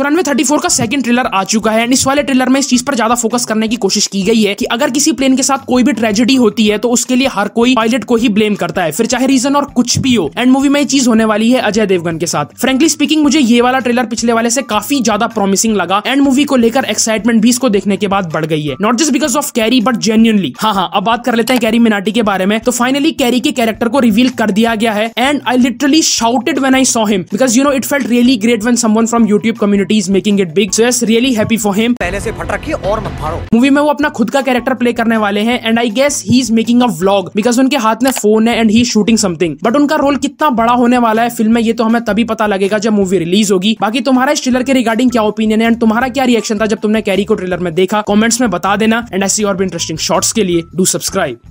सो thirty four का second trailer आ चुका है एंड इस वाले ट्रेलर में इस चीज पर ज्यादा फोकस करने की कोशिश की गई है कि अगर किसी प्लेन के साथ कोई भी ट्रेजेडी होती है तो उसके लिए हर कोई पायलट को ही ब्लेम करता है फिर चाहे रीजन और कुछ भी हो एंड मूवी में ये चीज होने वाली है अजय देवगन के साथ फ्रेंकली स्पीकिंग मुझे ये वाला ट्रेलर पिछले वाले से काफी ज्यादा प्रॉमिसिंग लगा एंड मूवी को लेकर एक्साइटमेंट भी इसको देखने के बाद बढ़ गई है not just because of Carry but genuinely हाँ हाँ अब बात कर लेते हैं कैरी मिनाटी के बारे में तो फाइनली कैरी के कैरेक्टर को रिवील कर दिया गया है and I literally shouted when I saw him because you know it felt really great when someone from YouTube community but is making it big so really happy for him पहले से फट रखिए और मत फाड़ो मूवी में वो अपना खुद का कैरेक्टर प्ले करने वाले हैं and I guess he is making a vlog because उनके हाथ में फोन है and he shooting something but उनका रोल कितना बड़ा होने वाला है फिल्म में ये तो हमें तभी पता लगेगा जब मूवी रिलीज होगी बाकी तुम्हारा इस ट्रेलर के रिगार्डिंग क्या ओपिनियन है एंड तुम्हारा क्या रिएक्शन था जब तुमने कैरी को ट्रेलर में देखा कॉमेंट्स में बता देना एंड ऐसी और भी इंटरेस्टिंग शॉर्ट्स के लिए डू सब्सक्राइब